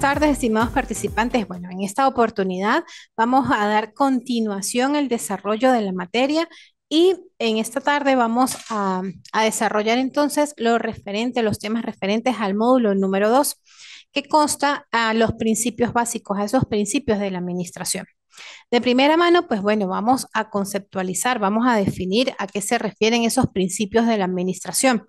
Buenas tardes, estimados participantes. Bueno, en esta oportunidad vamos a dar continuación al desarrollo de la materia y en esta tarde vamos a, a desarrollar entonces lo referente, los temas referentes al módulo número 2 que consta a los principios básicos, a esos principios de la administración. De primera mano, pues bueno, vamos a conceptualizar, vamos a definir a qué se refieren esos principios de la administración.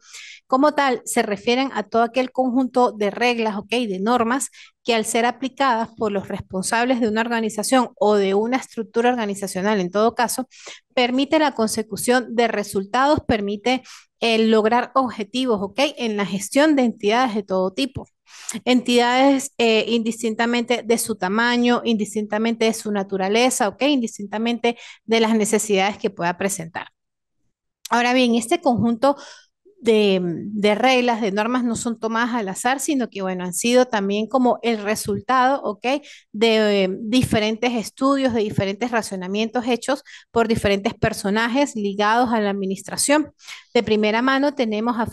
Como tal, se refieren a todo aquel conjunto de reglas, ok, de normas que al ser aplicadas por los responsables de una organización o de una estructura organizacional, en todo caso, permite la consecución de resultados, permite el eh, lograr objetivos, ok, en la gestión de entidades de todo tipo. Entidades eh, indistintamente de su tamaño, indistintamente de su naturaleza, ok, indistintamente de las necesidades que pueda presentar. Ahora bien, este conjunto de, reglas, de normas, no son tomadas al azar, sino que, bueno, han sido también como el resultado, ¿ok? De eh, diferentes estudios, de diferentes racionamientos hechos por diferentes personajes ligados a la administración. De primera mano tenemos a,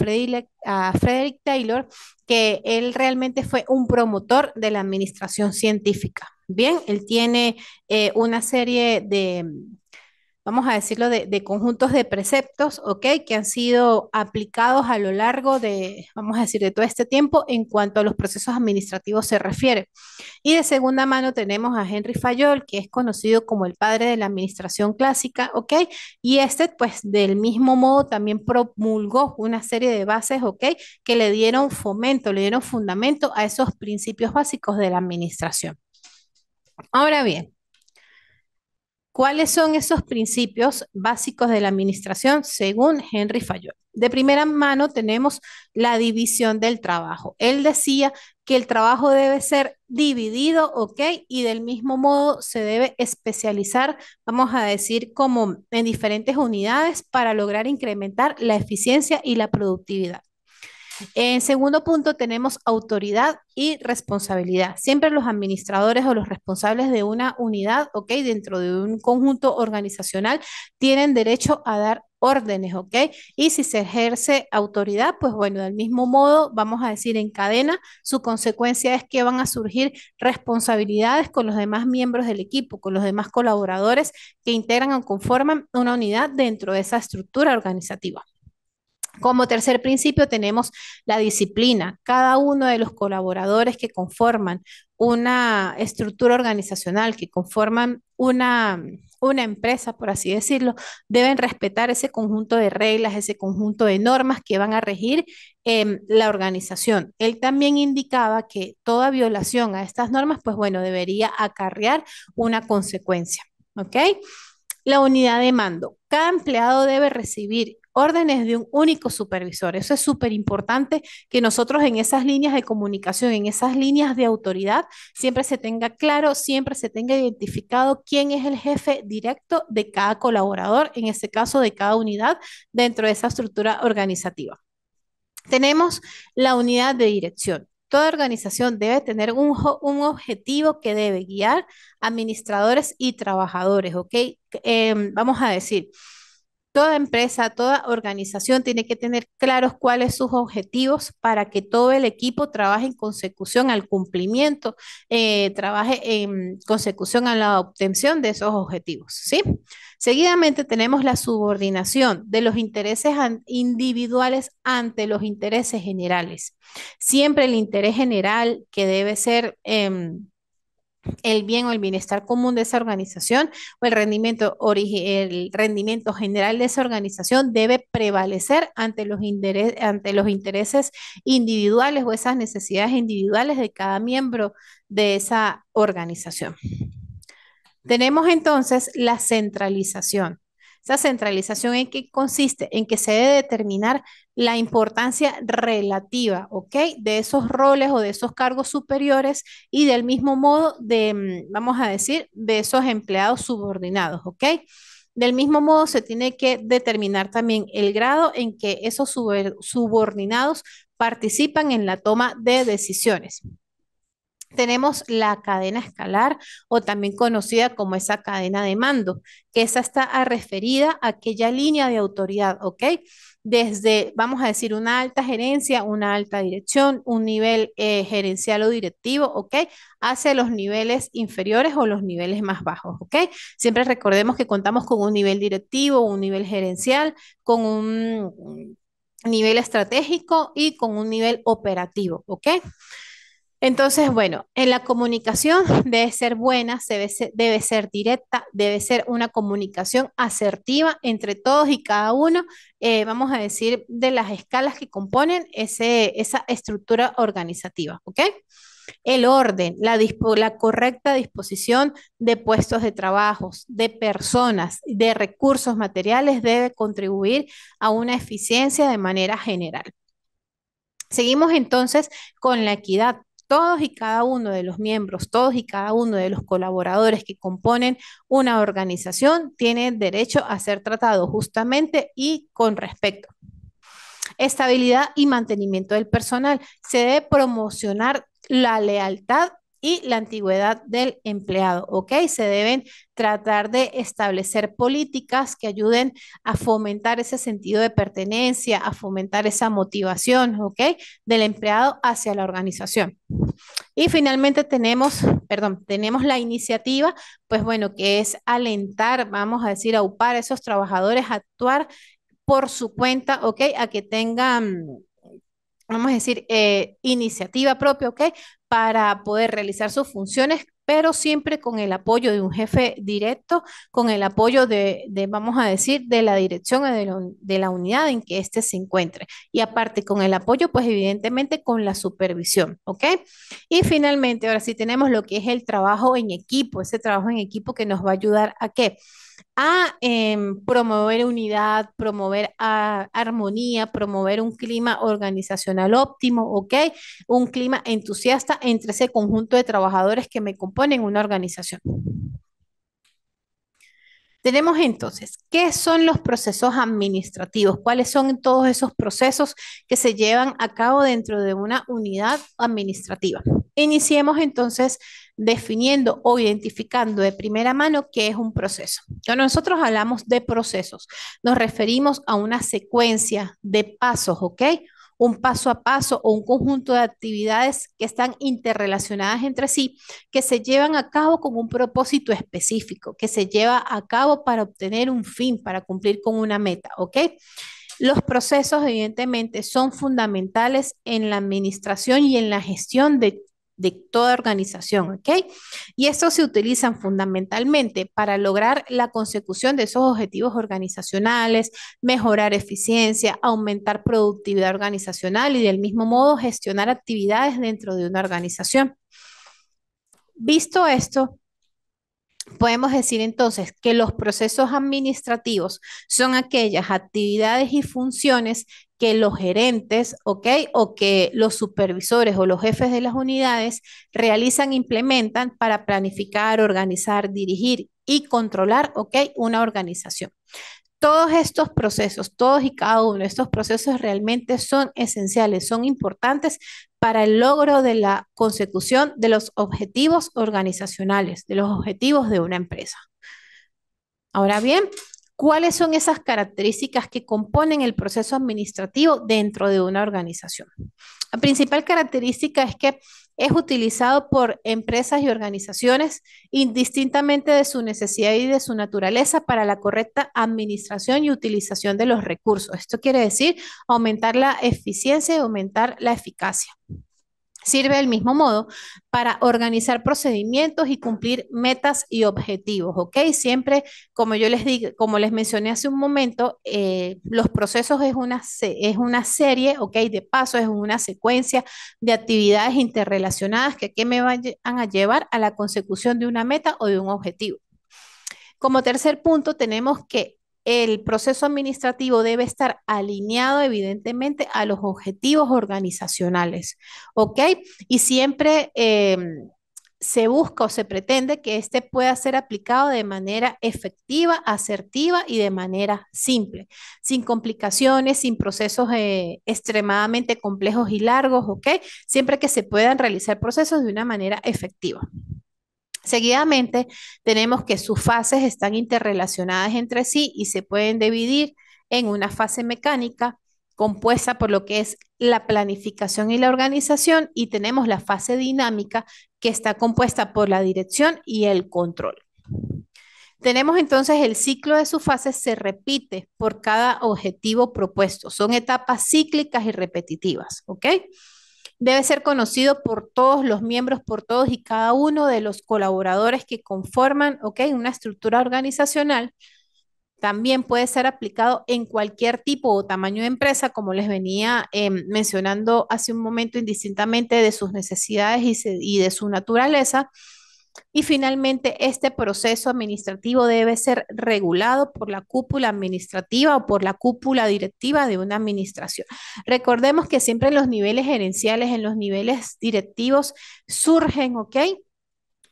a Frederick Taylor, que él realmente fue un promotor de la administración científica. Bien, él tiene eh, una serie de vamos a decirlo, de, conjuntos de preceptos, ¿ok? Que han sido aplicados a lo largo de, vamos a decir, de todo este tiempo en cuanto a los procesos administrativos se refiere. Y de segunda mano tenemos a Henry Fayol, que es conocido como el padre de la administración clásica, ¿ok? Y este, pues, del mismo modo también promulgó una serie de bases, ¿ok? Que le dieron fomento, le dieron fundamento a esos principios básicos de la administración. Ahora bien, ¿Cuáles son esos principios básicos de la administración según Henry Fayol? De primera mano tenemos la división del trabajo. Él decía que el trabajo debe ser dividido, ¿ok? Y del mismo modo se debe especializar, vamos a decir, como en diferentes unidades para lograr incrementar la eficiencia y la productividad. En eh, segundo punto, tenemos autoridad y responsabilidad. Siempre los administradores o los responsables de una unidad, Dentro de un conjunto organizacional, tienen derecho a dar órdenes, ¿ok? Y si se ejerce autoridad, pues bueno, del mismo modo, vamos a decir en cadena, su consecuencia es que van a surgir responsabilidades con los demás miembros del equipo, con los demás colaboradores que integran o conforman una unidad dentro de esa estructura organizativa. Como tercer principio tenemos la disciplina. Cada uno de los colaboradores que conforman una estructura organizacional, que conforman una, una empresa, por así decirlo, deben respetar ese conjunto de reglas, ese conjunto de normas que van a regir em, la organización. Él también indicaba que toda violación a estas normas, pues bueno, debería acarrear una consecuencia. ¿Ok? La unidad de mando. Cada empleado debe recibir órdenes de un único supervisor. Eso es súper importante que nosotros en esas líneas de comunicación, en esas líneas de autoridad, siempre se tenga claro, siempre se tenga identificado quién es el jefe directo de cada colaborador, en este caso de cada unidad dentro de esa estructura organizativa. Tenemos la unidad de dirección. Toda organización debe tener un, objetivo que debe guiar administradores y trabajadores, ¿ok? Em, vamos a decir, Toda empresa, toda organización tiene que tener claros cuáles sus objetivos para que todo el equipo trabaje en consecución al cumplimiento, eh, trabaje en consecución a la obtención de esos objetivos, ¿sí? Seguidamente tenemos la subordinación de los intereses individuales ante los intereses generales. Siempre el interés general que debe ser... Em, el bien o el bienestar común de esa organización o el rendimiento, el rendimiento general de esa organización debe prevalecer ante los, ante los intereses individuales o esas necesidades individuales de cada miembro de esa organización. Tenemos entonces la centralización. Esa centralización en qué consiste? En que se debe determinar la importancia relativa, ¿ok? De esos roles o de esos cargos superiores y del mismo modo de, mm, vamos a decir, de esos empleados subordinados, ¿ok? Del mismo modo, se tiene que determinar también el grado en que esos subordinados participan en la toma de decisiones tenemos la cadena escalar o también conocida como esa cadena de mando, que esa está referida a aquella línea de autoridad, ¿ok? Desde, vamos a decir, una alta gerencia, una alta dirección, un nivel eh, gerencial o directivo, ¿ok? Hacia los niveles inferiores o los niveles más bajos, ¿ok? Siempre recordemos que contamos con un nivel directivo, un nivel gerencial, con un nivel estratégico y con un nivel operativo, ¿ok? Entonces, bueno, en la comunicación debe ser buena, debe, ser, directa, debe ser una comunicación asertiva entre todos y cada uno, eh, vamos a decir, de las escalas que componen esa estructura organizativa, ¿ok? El orden, la, la correcta disposición de puestos de trabajo, de personas, de recursos materiales debe contribuir a una eficiencia de manera general. Seguimos entonces con la equidad todos y cada uno de los miembros, todos y cada uno de los colaboradores que componen una organización tiene derecho a ser tratado justamente y con respeto. Estabilidad y mantenimiento del personal. Se debe promocionar la lealtad y la antigüedad del empleado, ¿ok? Se deben tratar de establecer políticas que ayuden a fomentar ese sentido de pertenencia, a fomentar esa motivación, ¿ok? Del empleado hacia la organización. Y finalmente tenemos, perdón, tenemos la iniciativa, pues bueno, que es alentar, vamos a decir, a upar a esos trabajadores a actuar por su cuenta, ¿ok? A que tengan vamos a decir, eh, iniciativa propia, ¿ok? Para poder realizar sus funciones, pero siempre con el apoyo de un jefe directo, con el apoyo de, vamos a decir, de la dirección de, de la unidad en que éste se encuentre. Y aparte, con el apoyo, pues evidentemente con la supervisión, ¿ok? Y finalmente, ahora sí tenemos lo que es el trabajo en equipo, ese trabajo en equipo que nos va a ayudar a qué? a em, promover unidad, promover a, ah, armonía, promover un clima organizacional óptimo, ¿ok? Un clima entusiasta entre ese conjunto de trabajadores que me componen una organización. Tenemos entonces, ¿qué son los procesos administrativos? ¿Cuáles son todos esos procesos que se llevan a cabo dentro de una unidad administrativa? Iniciemos entonces definiendo o identificando de primera mano qué es un proceso. nosotros hablamos de procesos, nos referimos a una secuencia de pasos, ¿ok? un paso a paso o un conjunto de actividades que están interrelacionadas entre sí, que se llevan a cabo con un propósito específico, que se lleva a cabo para obtener un fin, para cumplir con una meta, ¿ok? Los procesos, evidentemente, son fundamentales en la administración y en la gestión de de toda organización, ¿ok? Y estos se utilizan fundamentalmente para lograr la consecución de esos objetivos organizacionales, mejorar eficiencia, aumentar productividad organizacional y del mismo modo gestionar actividades dentro de una organización. Visto esto, Podemos decir entonces que los procesos administrativos son aquellas actividades y funciones que los gerentes, ¿ok? O que los supervisores o los jefes de las unidades realizan, implementan para planificar, organizar, dirigir y controlar, ¿ok? Una organización. Todos estos procesos, todos y cada uno de estos procesos realmente son esenciales, son importantes para el logro de la consecución de los objetivos organizacionales, de los objetivos de una empresa. Ahora bien, cuáles son esas características que componen el proceso administrativo dentro de una organización. La principal característica es que es utilizado por empresas y organizaciones indistintamente de su necesidad y de su naturaleza para la correcta administración y utilización de los recursos. Esto quiere decir aumentar la eficiencia y aumentar la eficacia. Sirve del mismo modo para organizar procedimientos y cumplir metas y objetivos, ¿ok? Siempre, como yo les digo, como les mencioné hace un momento, eh, los procesos es una, es una serie, ¿ok? De pasos, es una secuencia de actividades interrelacionadas que, que me van a llevar a la consecución de una meta o de un objetivo. Como tercer punto, tenemos que el proceso administrativo debe estar alineado evidentemente a los objetivos organizacionales, ¿ok? Y siempre em, se busca o se pretende que este pueda ser aplicado de manera efectiva, asertiva y de manera simple, sin complicaciones, sin procesos eh, extremadamente complejos y largos, ¿ok? Siempre que se puedan realizar procesos de una manera efectiva. Seguidamente, tenemos que sus fases están interrelacionadas entre sí y se pueden dividir en una fase mecánica compuesta por lo que es la planificación y la organización y tenemos la fase dinámica que está compuesta por la dirección y el control. Tenemos entonces el ciclo de sus fases se repite por cada objetivo propuesto. Son etapas cíclicas y repetitivas, ¿ok? debe ser conocido por todos los miembros, por todos y cada uno de los colaboradores que conforman okay, una estructura organizacional. También puede ser aplicado en cualquier tipo o tamaño de empresa, como les venía em, mencionando hace un momento, indistintamente de sus necesidades y de su naturaleza. Y finalmente, este proceso administrativo debe ser regulado por la cúpula administrativa o por la cúpula directiva de una administración. Recordemos que siempre los niveles gerenciales, en los niveles directivos, surgen, ¿ok?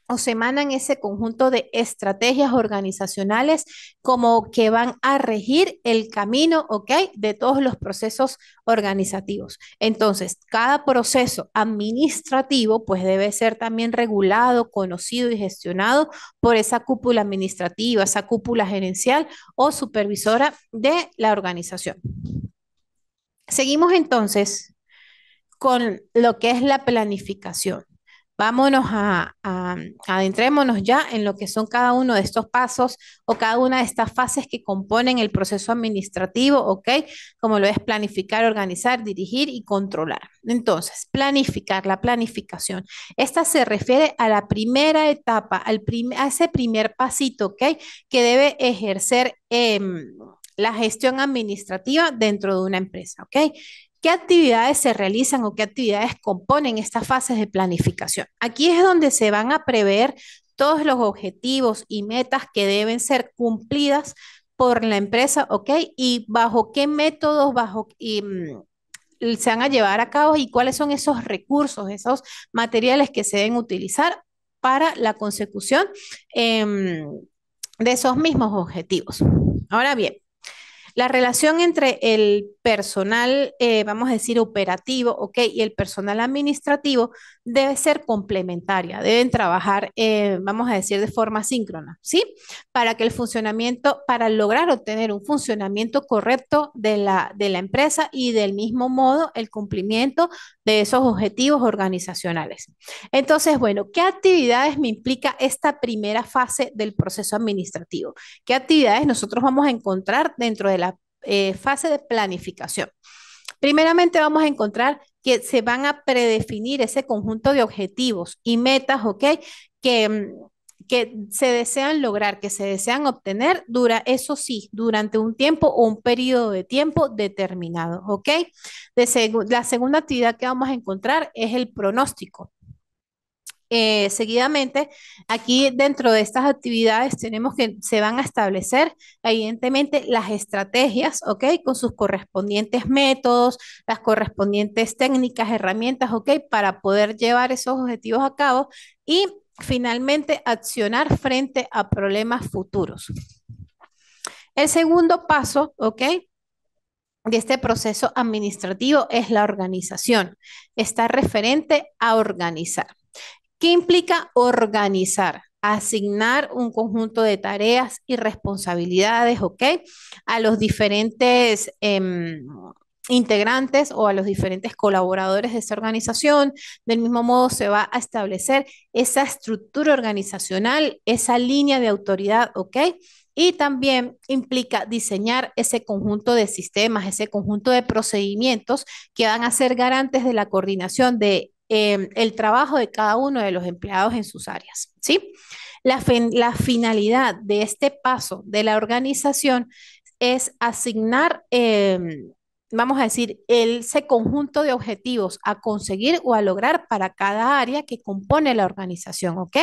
o se emanan ese conjunto de estrategias organizacionales como que van a regir el camino, ¿ok? De todos los procesos organizativos. Entonces, cada proceso administrativo pues debe ser también regulado, conocido y gestionado por esa cúpula administrativa, esa cúpula gerencial o supervisora de la organización. Seguimos entonces con lo que es la planificación. Vámonos a, adentrémonos ya en lo que son cada uno de estos pasos o cada una de estas fases que componen el proceso administrativo, ¿ok? Como lo es planificar, organizar, dirigir y controlar. Entonces, planificar, la planificación. Esta se refiere a la primera etapa, al a ese primer pasito, ¿ok? Que debe ejercer em, la gestión administrativa dentro de una empresa, ¿ok? ¿Qué actividades se realizan o qué actividades componen estas fases de planificación? Aquí es donde se van a prever todos los objetivos y metas que deben ser cumplidas por la empresa, ¿ok? Y bajo qué métodos, bajo... Y, mm, se van a llevar a cabo y cuáles son esos recursos, esos materiales que se deben utilizar para la consecución em, de esos mismos objetivos. Ahora bien, la relación entre el personal, eh, vamos a decir, operativo, ¿ok? Y el personal administrativo debe ser complementaria, deben trabajar, eh, vamos a decir, de forma síncrona, ¿sí? Para que el funcionamiento, para lograr obtener un funcionamiento correcto de la, de la empresa y del mismo modo el cumplimiento de esos objetivos organizacionales. Entonces, bueno, ¿qué actividades me implica esta primera fase del proceso administrativo? ¿Qué actividades nosotros vamos a encontrar dentro de la eh, fase de planificación? Primeramente vamos a encontrar que se van a predefinir ese conjunto de objetivos y metas, ¿ok? Que, mm, que se desean lograr, que se desean obtener, dura, eso sí, durante un tiempo o un periodo de tiempo determinado, ¿ok? la segunda actividad que vamos a encontrar es el pronóstico. Eh, seguidamente, aquí dentro de estas actividades tenemos que se van a establecer evidentemente las estrategias, ¿ok? Con sus correspondientes métodos, las correspondientes técnicas, herramientas, ¿ok? Para poder llevar esos objetivos a cabo y finalmente accionar frente a problemas futuros. El segundo paso, ¿ok? de este proceso administrativo es la organización. Está referente a organizar implica organizar? Asignar un conjunto de tareas y responsabilidades, ¿ok? A los diferentes... Em, integrantes o a los diferentes colaboradores de esa organización. Del mismo modo, se va a establecer esa estructura organizacional, esa línea de autoridad, ¿ok? Y también implica diseñar ese conjunto de sistemas, ese conjunto de procedimientos que van a ser garantes de la coordinación de Em, el trabajo de cada uno de los empleados en sus áreas. ¿sí? La, finalidad de este paso de la organización es asignar, em, vamos a decir, ese conjunto de objetivos a conseguir o a lograr para cada área que compone la organización, ¿ok?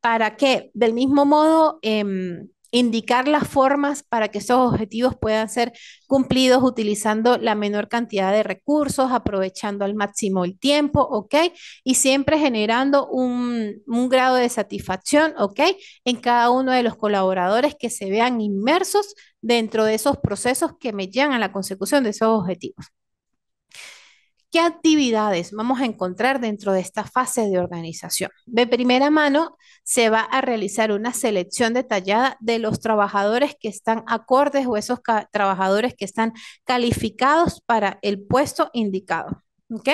Para que, del mismo modo, em, indicar las formas para que esos objetivos puedan ser cumplidos utilizando la menor cantidad de recursos, aprovechando al máximo el tiempo, ¿ok? Y siempre generando un, un grado de satisfacción, ¿ok? En cada uno de los colaboradores que se vean inmersos dentro de esos procesos que me llevan a la consecución de esos objetivos. ¿Qué actividades vamos a encontrar dentro de esta fase de organización? De primera mano, se va a realizar una selección detallada de los trabajadores que están acordes o esos trabajadores que están calificados para el puesto indicado. ¿Ok?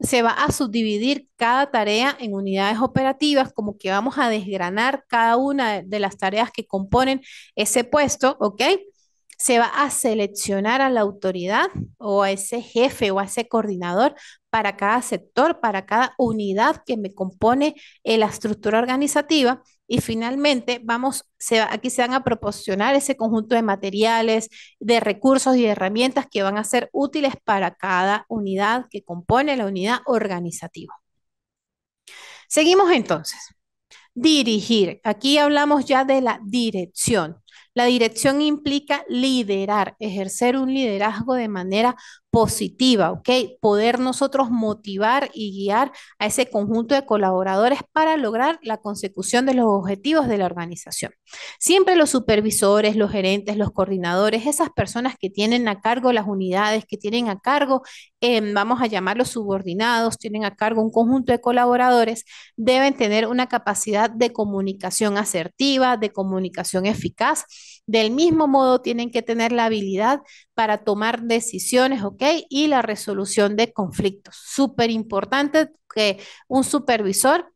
se va a subdividir cada tarea en unidades operativas, como que vamos a desgranar cada una de las tareas que componen ese puesto, ¿ok? se va a seleccionar a la autoridad o a ese jefe o a ese coordinador para cada sector, para cada unidad que me compone eh, la estructura organizativa y finalmente vamos, aquí se van a proporcionar ese conjunto de materiales, de recursos y herramientas que van a ser útiles para cada unidad que compone la unidad organizativa. Seguimos entonces. Dirigir. Aquí hablamos ya de la dirección. La dirección implica liderar, ejercer un liderazgo de manera positiva, ¿ok? Poder nosotros motivar y guiar a ese conjunto de colaboradores para lograr la consecución de los objetivos de la organización. Siempre los supervisores, los gerentes, los coordinadores, esas personas que tienen a cargo las unidades, que tienen a cargo, em, vamos a llamarlos subordinados, tienen a cargo un conjunto de colaboradores, deben tener una capacidad de comunicación asertiva, de comunicación eficaz del mismo modo, tienen que tener la habilidad para tomar decisiones, ¿ok? Y la resolución de conflictos. Súper importante que un supervisor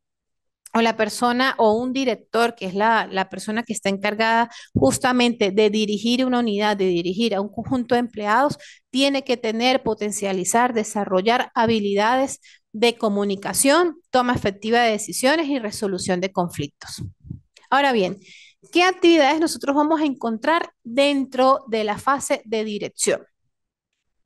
o la persona o un director, que es la, persona que está encargada justamente de dirigir una unidad, de dirigir a un conjunto de empleados, tiene que tener, potencializar, desarrollar habilidades de comunicación, toma efectiva de decisiones y resolución de conflictos. Ahora bien, qué actividades nosotros vamos a encontrar dentro de la fase de dirección.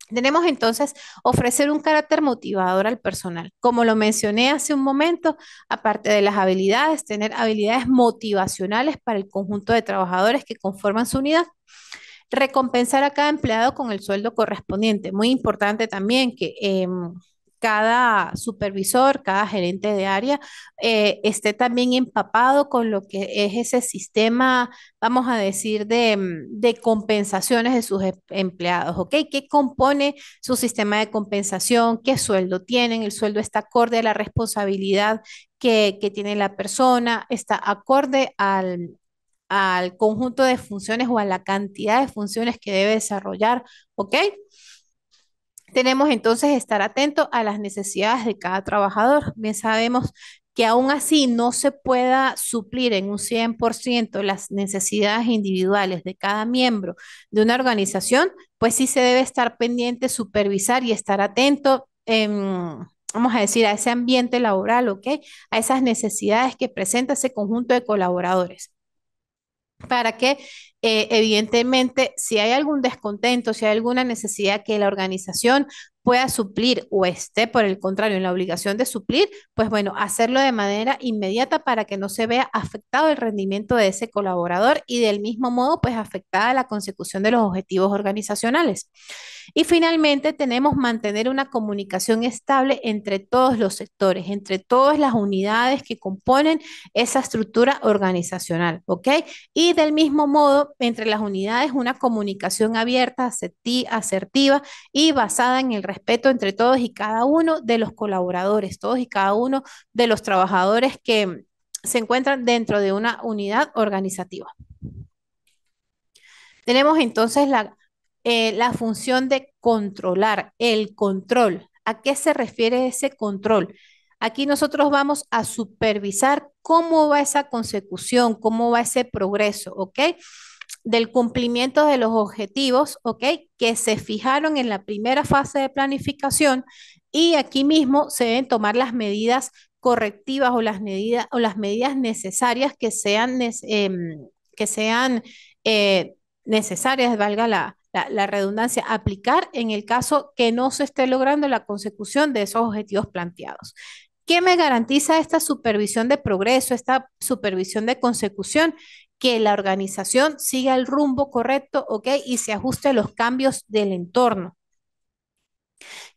Tenemos entonces ofrecer un carácter motivador al personal. Como lo mencioné hace un momento, aparte de las habilidades, tener habilidades motivacionales para el conjunto de trabajadores que conforman su unidad. Recompensar a cada empleado con el sueldo correspondiente. Muy importante también que em, cada supervisor, cada gerente de área eh, esté también empapado con lo que es ese sistema, vamos a decir, de, mm, compensaciones de sus em-, empleados, ¿ok? ¿Qué compone su sistema de compensación? ¿Qué sueldo tienen? ¿El sueldo está acorde a la responsabilidad que, tiene la persona? ¿Está acorde al, al conjunto de funciones o a la cantidad de funciones que debe desarrollar, ¿ok? Tenemos entonces estar atento a las necesidades de cada trabajador. Bien sabemos que aún así no se pueda suplir en un 100% las necesidades individuales de cada miembro de una organización, pues sí se debe estar pendiente, supervisar y estar atento. vamos a decir, a ese ambiente laboral, ¿ok? A esas necesidades que presenta ese conjunto de colaboradores para que eh, evidentemente si hay algún descontento, si hay alguna necesidad que la organización pueda suplir o esté, por el contrario, en la obligación de suplir, pues bueno, hacerlo de manera inmediata para que no se vea afectado el rendimiento de ese colaborador y del mismo modo, pues afectada la consecución de los objetivos organizacionales. Y finalmente, tenemos mantener una comunicación estable entre todos los sectores, entre todas las unidades que componen esa estructura organizacional, ¿ok? Y del mismo modo, entre las unidades, una comunicación abierta, asertiva y basada en el respeto entre todos y cada uno de los colaboradores, todos y cada uno de los trabajadores que mm, se encuentran dentro de una unidad organizativa. Tenemos entonces la, eh, la función de controlar, el control. ¿A qué se refiere ese control? Aquí nosotros vamos a supervisar cómo va esa consecución, cómo va ese progreso, ¿ok? del cumplimiento de los objetivos, Que se fijaron en la primera fase de planificación y aquí mismo se deben tomar las medidas correctivas o las medidas, o las medidas necesarias que sean, em, que sean eh, necesarias, valga la, redundancia, aplicar en el caso que no se esté logrando la consecución de esos objetivos planteados. ¿Qué me garantiza esta supervisión de progreso, esta supervisión de consecución? que la organización siga el rumbo correcto, ¿ok? Y se ajuste a los cambios del entorno.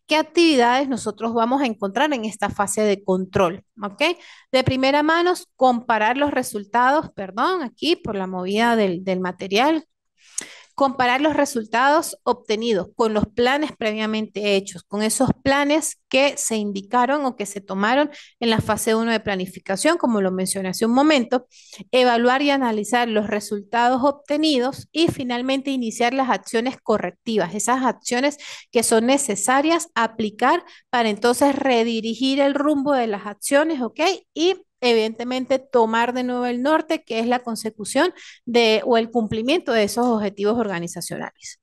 ¿Qué actividades nosotros vamos a encontrar en esta fase de control? ¿Ok? De primera mano, comparar los resultados, perdón, aquí por la movida del, del material, comparar los resultados obtenidos con los planes previamente hechos, con esos planes que se indicaron o que se tomaron en la fase 1 de planificación, como lo mencioné hace un momento, evaluar y analizar los resultados obtenidos y finalmente iniciar las acciones correctivas, esas acciones que son necesarias aplicar para entonces redirigir el rumbo de las acciones, ¿ok? Y evidentemente tomar de nuevo el norte, que es la consecución de o el cumplimiento de esos objetivos organizacionales.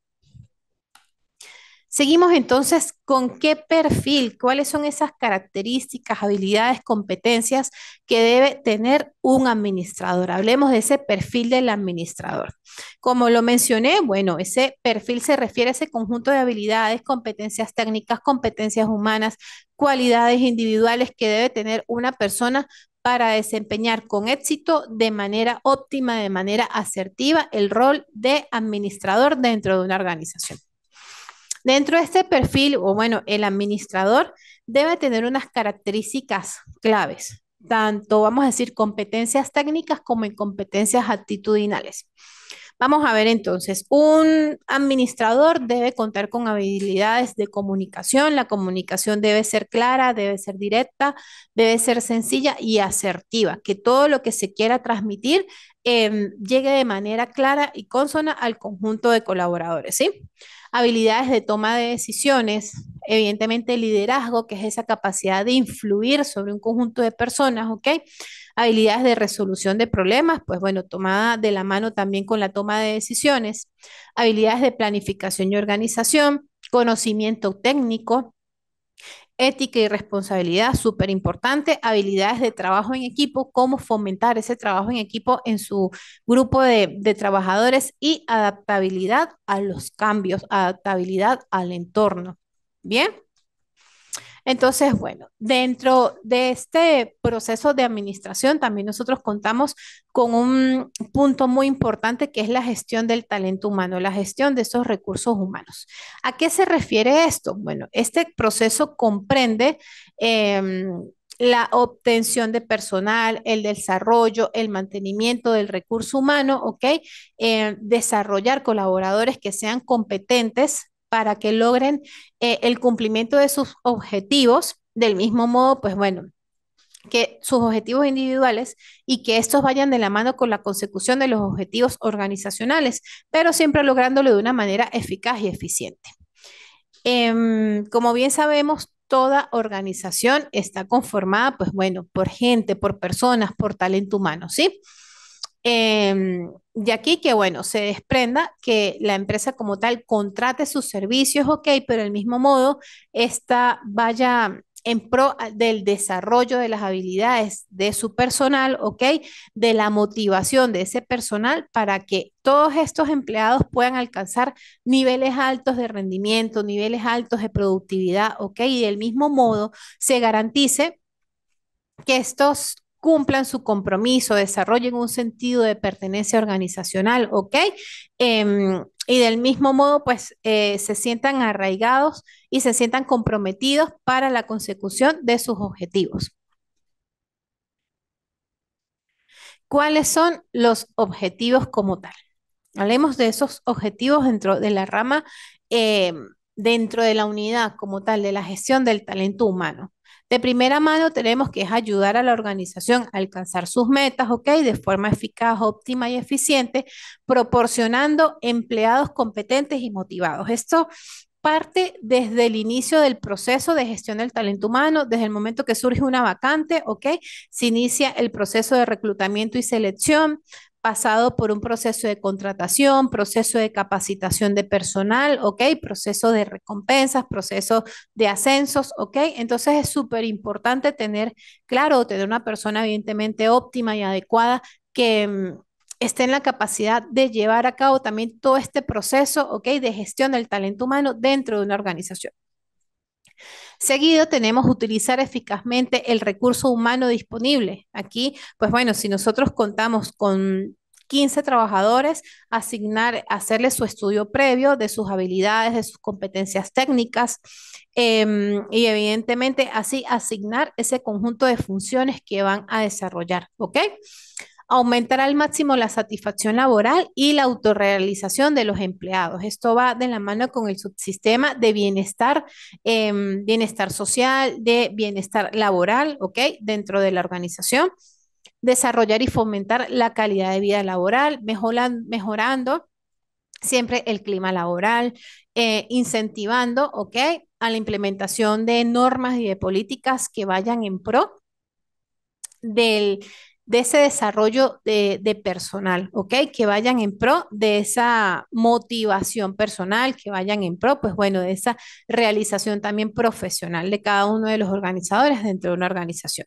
Seguimos entonces con qué perfil, cuáles son esas características, habilidades, competencias que debe tener un administrador. Hablemos de ese perfil del administrador. Como lo mencioné, bueno, ese perfil se refiere a ese conjunto de habilidades, competencias técnicas, competencias humanas, cualidades individuales que debe tener una persona para desempeñar con éxito de manera óptima, de manera asertiva, el rol de administrador dentro de una organización. Dentro de este perfil, o bueno, el administrador debe tener unas características claves, tanto, vamos a decir, competencias técnicas como en competencias actitudinales. Vamos a ver entonces, un administrador debe contar con habilidades de comunicación, la comunicación debe ser clara, debe ser directa, debe ser sencilla y asertiva, que todo lo que se quiera transmitir Em, llegue de manera clara y consona al conjunto de colaboradores, ¿sí? Habilidades de toma de decisiones, evidentemente liderazgo, que es esa capacidad de influir sobre un conjunto de personas, ¿ok? Habilidades de resolución de problemas, pues bueno, tomada de la mano también con la toma de decisiones. Habilidades de planificación y organización, conocimiento técnico, ética y responsabilidad, súper importante, habilidades de trabajo en equipo, cómo fomentar ese trabajo en equipo en su grupo de, de trabajadores y adaptabilidad a los cambios, adaptabilidad al entorno. Bien. Entonces, bueno, dentro de este proceso de administración también nosotros contamos con un punto muy importante que es la gestión del talento humano, la gestión de esos recursos humanos. ¿A qué se refiere esto? Bueno, este proceso comprende... Em, la obtención de personal, el desarrollo, el mantenimiento del recurso humano, ¿ok? Eh, desarrollar colaboradores que sean competentes para que logren eh, el cumplimiento de sus objetivos. Del mismo modo, pues bueno, que sus objetivos individuales y que estos vayan de la mano con la consecución de los objetivos organizacionales, pero siempre lográndolo de una manera eficaz y eficiente. Em, como bien sabemos, toda organización está conformada, pues bueno, por gente, por personas, por talento humano, ¿sí? Em, de aquí que, bueno, se desprenda que la empresa como tal contrate sus servicios, ok, pero del mismo modo, esta vaya en pro del desarrollo de las habilidades de su personal, ¿ok? De la motivación de ese personal para que todos estos empleados puedan alcanzar niveles altos de rendimiento, niveles altos de productividad, ¿ok? Y del mismo modo se garantice que estos cumplan su compromiso, desarrollen un sentido de pertenencia organizacional, ¿ok? Em, y del mismo modo, pues eh, se sientan arraigados y se sientan comprometidos para la consecución de sus objetivos. ¿Cuáles son los objetivos como tal? Hablemos de esos objetivos dentro de la rama, em, dentro de la unidad como tal, de la gestión del talento humano. De primera mano tenemos que es ayudar a la organización a alcanzar sus metas, ¿ok? De forma eficaz, óptima y eficiente, proporcionando empleados competentes y motivados. Esto parte desde el inicio del proceso de gestión del talento humano, desde el momento que surge una vacante, ¿ok? Se inicia el proceso de reclutamiento y selección, pasado por un proceso de contratación, proceso de capacitación de personal, ¿ok? Proceso de recompensas, proceso de ascensos, ¿ok? Entonces es súper importante tener, claro, tener una persona evidentemente óptima y adecuada que mm, esté en la capacidad de llevar a cabo también todo este proceso, ¿ok? De gestión del talento humano dentro de una organización. Seguido tenemos utilizar eficazmente el recurso humano disponible. Aquí, pues bueno, si nosotros contamos con 15 trabajadores, asignar, hacerles su estudio previo de sus habilidades, de sus competencias técnicas em, y evidentemente así asignar ese conjunto de funciones que van a desarrollar, ¿ok? aumentar al máximo la satisfacción laboral y la autorrealización de los empleados. Esto va de la mano con el subsistema de bienestar, em, bienestar social, de bienestar laboral, ¿ok? Dentro de la organización. Desarrollar y fomentar la calidad de vida laboral, mejorando siempre el clima laboral, eh, incentivando, ¿ok? A la implementación de normas y de políticas que vayan en pro del, de ese desarrollo de, personal, ¿ok? Que vayan en pro de esa motivación personal, que vayan en pro, pues bueno, de esa realización también profesional de cada uno de los organizadores dentro de una organización.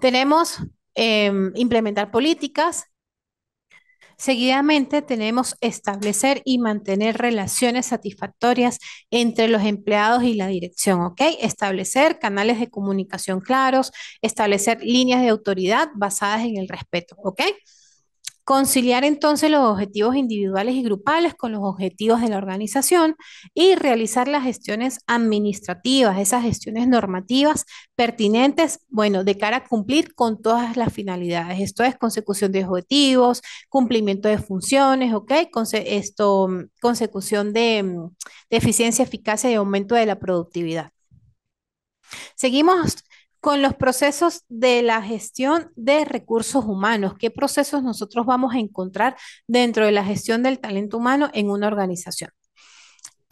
Tenemos em, implementar políticas, Seguidamente tenemos establecer y mantener relaciones satisfactorias entre los empleados y la dirección, ¿ok? Establecer canales de comunicación claros, establecer líneas de autoridad basadas en el respeto, ¿ok? Conciliar entonces los objetivos individuales y grupales con los objetivos de la organización y realizar las gestiones administrativas, esas gestiones normativas pertinentes, bueno, de cara a cumplir con todas las finalidades. Esto es consecución de objetivos, cumplimiento de funciones, ¿ok? esto, mm, consecución de, mm, de eficiencia, eficacia y aumento de la productividad. Seguimos con los procesos de la gestión de recursos humanos. ¿Qué procesos nosotros vamos a encontrar dentro de la gestión del talento humano en una organización?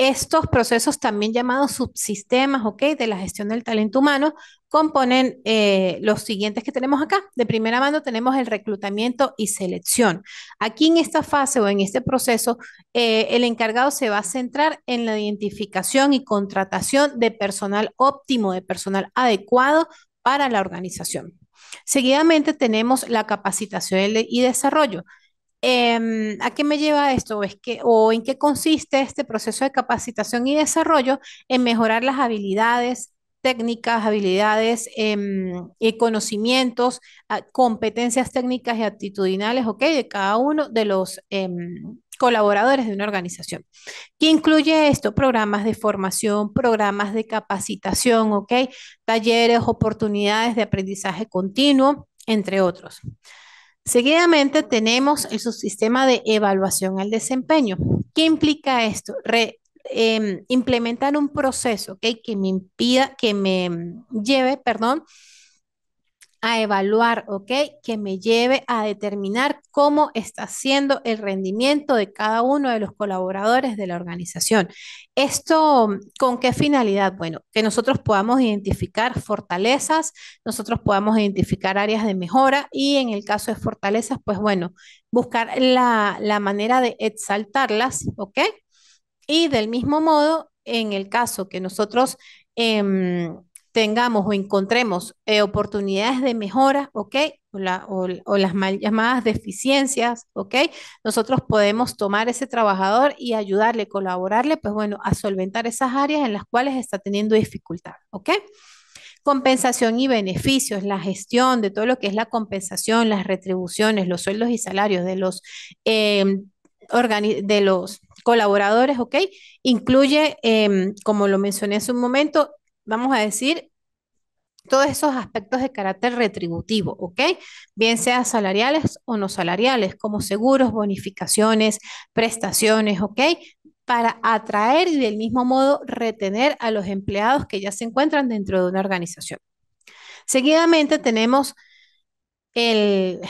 Estos procesos, también llamados subsistemas, De la gestión del talento humano, componen eh, los siguientes que tenemos acá. De primera mano tenemos el reclutamiento y selección. Aquí en esta fase o en este proceso, eh, el encargado se va a centrar en la identificación y contratación de personal óptimo, de personal adecuado para la organización. Seguidamente tenemos la capacitación y desarrollo. Em, ¿A qué me lleva esto? ¿O en qué consiste este proceso de capacitación y desarrollo en mejorar las habilidades, técnicas, habilidades, em, y conocimientos, competencias técnicas y actitudinales, okay, De cada uno de los em, colaboradores de una organización. ¿Qué incluye esto? Programas de formación, programas de capacitación, ¿ok? Talleres, oportunidades de aprendizaje continuo, entre otros. Seguidamente tenemos el sistema de evaluación al desempeño. ¿Qué implica esto? Em, implementar un proceso que me impida, que me lleve, perdón, a evaluar, ¿ok? Que me lleve a determinar cómo está siendo el rendimiento de cada uno de los colaboradores de la organización. ¿Esto con qué finalidad? Bueno, que nosotros podamos identificar fortalezas, nosotros podamos identificar áreas de mejora y en el caso de fortalezas, pues bueno, buscar la, manera de exaltarlas, ¿ok? Y del mismo modo, en el caso que nosotros... Em, tengamos o encontremos eh, oportunidades de mejora, ¿ok? O, las mal llamadas deficiencias, ¿ok? Nosotros podemos tomar ese trabajador y ayudarle, colaborarle, pues bueno, a solventar esas áreas en las cuales está teniendo dificultad, ¿ok? Compensación y beneficios, la gestión de todo lo que es la compensación, las retribuciones, los sueldos y salarios de los... Em, de los colaboradores, ¿ok? Incluye, em, como lo mencioné hace un momento, vamos a decir, todos esos aspectos de carácter retributivo, ¿ok? Bien sea salariales o no salariales, como seguros, bonificaciones, prestaciones, ¿ok? Para atraer y del mismo modo retener a los empleados que ya se encuentran dentro de una organización. Seguidamente tenemos el,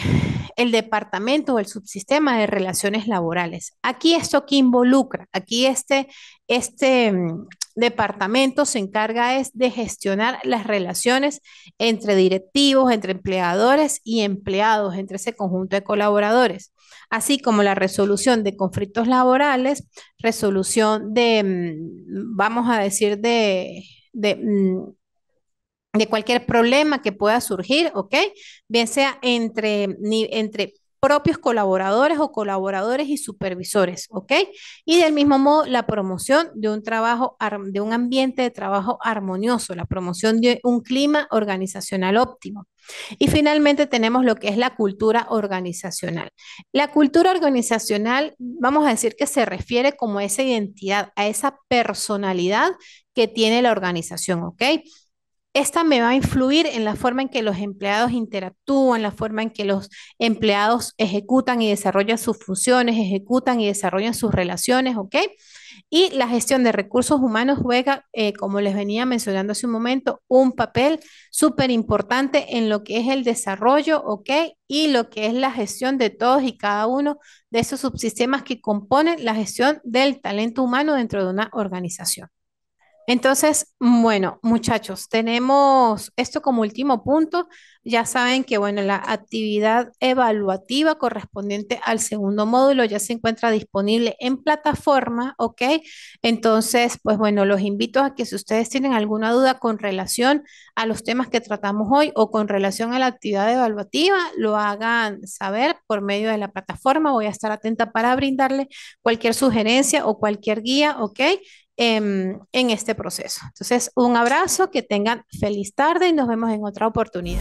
el departamento o el subsistema de relaciones laborales. Aquí esto que involucra, aquí este, este mm, departamento se encarga es de gestionar las relaciones entre directivos, entre empleadores y empleados, entre ese conjunto de colaboradores, así como la resolución de conflictos laborales, resolución de, mm, vamos a decir, de, de mm, de cualquier problema que pueda surgir, ¿ok? Bien sea entre, entre propios colaboradores o colaboradores y supervisores, ¿ok? Y del mismo modo, la promoción de un trabajo, de un ambiente de trabajo armonioso, la promoción de un clima organizacional óptimo. Y finalmente tenemos lo que es la cultura organizacional. La cultura organizacional, vamos a decir que se refiere como a esa identidad, a esa personalidad que tiene la organización, ¿ok? esta me va a influir en la forma en que los empleados interactúan, la forma en que los empleados ejecutan y desarrollan sus funciones, ejecutan y desarrollan sus relaciones, ¿ok? Y la gestión de recursos humanos juega, eh, como les venía mencionando hace un momento, un papel súper importante en lo que es el desarrollo, ¿ok? Y lo que es la gestión de todos y cada uno de esos subsistemas que componen la gestión del talento humano dentro de una organización. Entonces, bueno, muchachos, tenemos esto como último punto. Ya saben que, bueno, la actividad evaluativa correspondiente al segundo módulo ya se encuentra disponible en plataforma, ¿ok? Entonces, pues bueno, los invito a que si ustedes tienen alguna duda con relación a los temas que tratamos hoy o con relación a la actividad evaluativa, lo hagan saber por medio de la plataforma. Voy a estar atenta para brindarle cualquier sugerencia o cualquier guía, ¿ok? Em, en, este proceso. Entonces, un abrazo, que tengan feliz tarde y nos vemos en otra oportunidad.